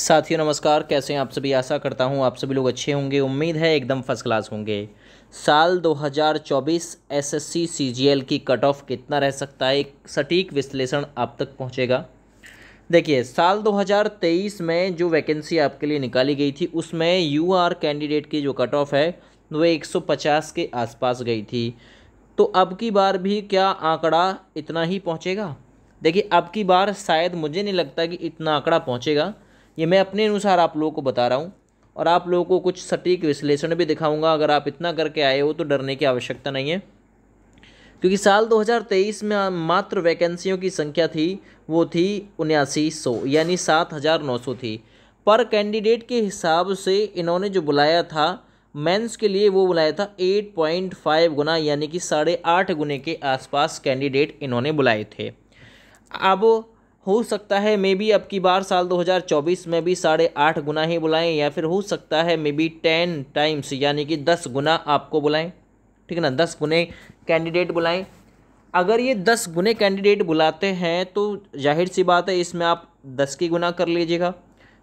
साथियों नमस्कार कैसे हैं आप सभी आशा करता हूं आप सभी लोग अच्छे होंगे उम्मीद है एकदम फर्स्ट क्लास होंगे साल 2024 एसएससी सीजीएल की कट ऑफ कितना रह सकता है एक सटीक विश्लेषण आप तक पहुंचेगा देखिए साल 2023 में जो वैकेंसी आपके लिए निकाली गई थी उसमें यू आर कैंडिडेट की जो कट ऑफ है वह एक के आसपास गई थी तो अब की बार भी क्या आंकड़ा इतना ही पहुँचेगा देखिए अब की बार शायद मुझे नहीं लगता कि इतना आंकड़ा पहुँचेगा ये मैं अपने अनुसार आप लोगों को बता रहा हूँ और आप लोगों को कुछ सटीक विश्लेषण भी दिखाऊंगा अगर आप इतना करके आए हो तो डरने की आवश्यकता नहीं है क्योंकि साल 2023 में मात्र वैकेंसियों की संख्या थी वो थी उन्यासी सौ यानी सात हज़ार नौ सौ थी पर कैंडिडेट के हिसाब से इन्होंने जो बुलाया था मेंस के लिए वो बुलाया था 8.5 गुना यानी कि साढ़े आठ गुने के आसपास कैंडिडेट इन्होंने बुलाए थे अब हो सकता है मे बी अब की बार साल 2024 में भी साढ़े आठ गुना ही बुलाएं या फिर हो सकता है मे बी टेन टाइम्स यानी कि दस गुना आपको बुलाएं ठीक है ना दस गुने कैंडिडेट बुलाएं अगर ये दस गुने कैंडिडेट बुलाते हैं तो जाहिर सी बात है इसमें आप दस की गुना कर लीजिएगा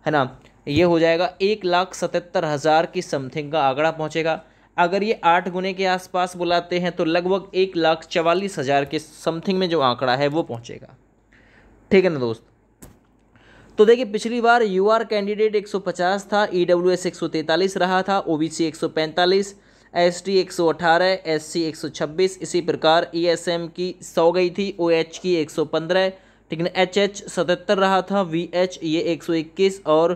है ना ये हो जाएगा एक लाख सतहत्तर हज़ार की समथिंग का आंकड़ा पहुँचेगा अगर ये आठ गुने के आसपास बुलाते हैं तो लगभग एक लाख चवालीस हज़ार के समथिंग में जो आंकड़ा है वो पहुँचेगा ठीक है ना दोस्त तो देखिए पिछली बार यूआर कैंडिडेट 150 था e सौ तैंतालीस रहा था ओ अठारह एस सी एक सौ छब्बीस इसी प्रकार एम e की सौ गई थी ओ एच की 115 ठीक है एच एच सतहत्तर रहा था वी एच ये 121 और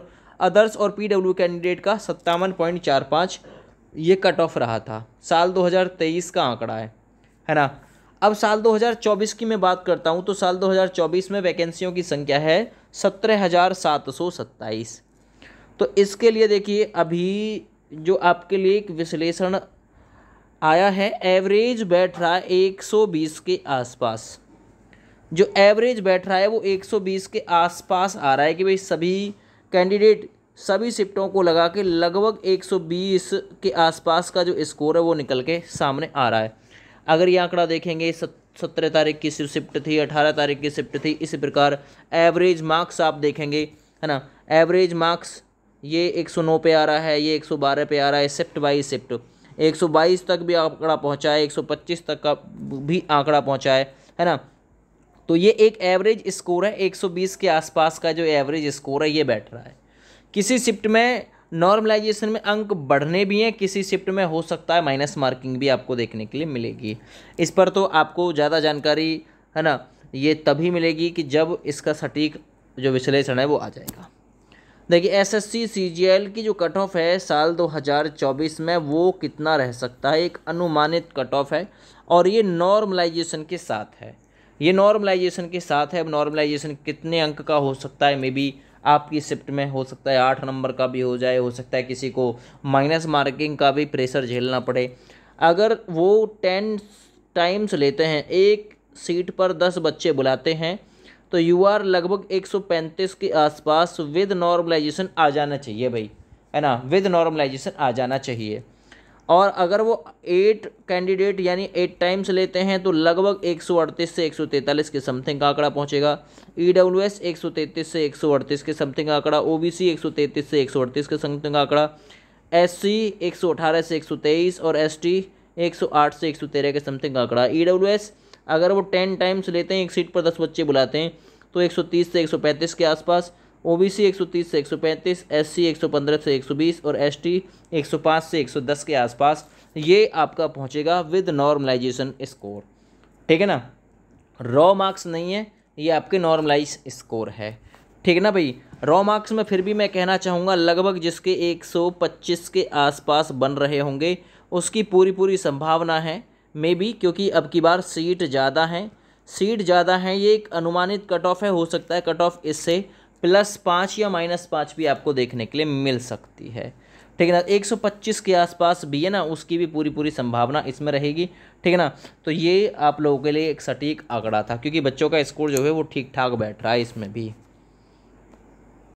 अदर्स और पी डब्ल्यू कैंडिडेट का सत्तावन पॉइंट चार पाँच ये कट ऑफ रहा था साल 2023 का आंकड़ा है है ना अब साल 2024 की मैं बात करता हूँ तो साल 2024 में वैकेंसियों की संख्या है सत्रह हज़ार सात सौ सत्ताईस तो इसके लिए देखिए अभी जो आपके लिए एक विश्लेषण आया है एवरेज बैठ रहा है 120 के आसपास जो एवरेज बैठ रहा है वो 120 के आसपास आ रहा है कि भाई सभी कैंडिडेट सभी शिफ्टों को लगा के लगभग 120 के आसपास का जो स्कोर है वो निकल के सामने आ रहा है अगर ये आंकड़ा देखेंगे सत्रह तारीख की शिफ्ट थी अठारह तारीख की शिफ्ट थी इसी प्रकार एवरेज मार्क्स आप देखेंगे है ना एवरेज मार्क्स ये एक सौ नौ पे आ रहा है ये एक सौ बारह पे आ रहा है शिफ्ट बाई शिफ्ट एक सौ बाईस तक भी आंकड़ा पहुँचा है एक सौ पच्चीस तक का भी आंकड़ा पहुँचा है है ना तो ये एक एवरेज स्कोर है एक सौ बीस के आसपास का जो एवरेज स्कोर है ये बैठ रहा है किसी शिफ्ट में नॉर्मलाइजेशन में अंक बढ़ने भी हैं किसी शिफ्ट में हो सकता है माइनस मार्किंग भी आपको देखने के लिए मिलेगी इस पर तो आपको ज़्यादा जानकारी है ना ये तभी मिलेगी कि जब इसका सटीक जो विश्लेषण है वो आ जाएगा देखिए एसएससी सीजीएल की जो कट ऑफ है साल 2024 में वो कितना रह सकता है एक अनुमानित कट ऑफ है और ये नॉर्मलाइजेशन के साथ है ये नॉर्मलाइजेशन के साथ है अब नॉर्मलाइजेशन कितने अंक का हो सकता है मे बी आपकी शिफ्ट में हो सकता है आठ नंबर का भी हो जाए हो सकता है किसी को माइनस मार्किंग का भी प्रेशर झेलना पड़े अगर वो टेन टाइम्स लेते हैं एक सीट पर दस बच्चे बुलाते हैं तो यू आर लगभग एक सौ पैंतीस के आसपास विद नॉर्मलाइजेशन आ जाना चाहिए भाई है ना विद नॉर्मलाइजेशन आ जाना चाहिए और अगर वो एट कैंडिडेट यानी एट टाइम्स लेते हैं तो लगभग 138 से 143 के समथिंग का आंकड़ा पहुंचेगा ई डब्ल्यू एस एक से 138 के समथिंग का आंकड़ा ओ बी सी तैंतीस से 138 के समथिंग का आंकड़ा एस सी अठारह से 123 और एस टी आठ से तेरह के समथिंग का आंकड़ा ई डब्ल्यू एस अगर वो टेन टाइम्स लेते हैं एक सीट पर दस बच्चे बुलाते हैं तो 130 से 135 के आसपास ओबीसी 130 से 135, एससी 115 से 120 और एसटी 105 से 110 के आसपास ये आपका पहुंचेगा विद नॉर्मलाइजेशन स्कोर ठीक है ना रॉ मार्क्स नहीं है ये आपके नॉर्मलाइज स्कोर है ठीक है ना भाई रॉ मार्क्स में फिर भी मैं कहना चाहूँगा लगभग जिसके 125 के आसपास बन रहे होंगे उसकी पूरी पूरी संभावना है मे बी क्योंकि अब की बार सीट ज़्यादा हैं सीट ज़्यादा हैं ये एक अनुमानित कट ऑफ है हो सकता है कट ऑफ इससे प्लस पाँच या माइनस पाँच भी आपको देखने के लिए मिल सकती है ठीक है ना 125 के आसपास भी है ना उसकी भी पूरी पूरी संभावना इसमें रहेगी ठीक है ना तो ये आप लोगों के लिए एक सटीक आंकड़ा था क्योंकि बच्चों का स्कोर जो है वो ठीक ठाक बैठ रहा है इसमें भी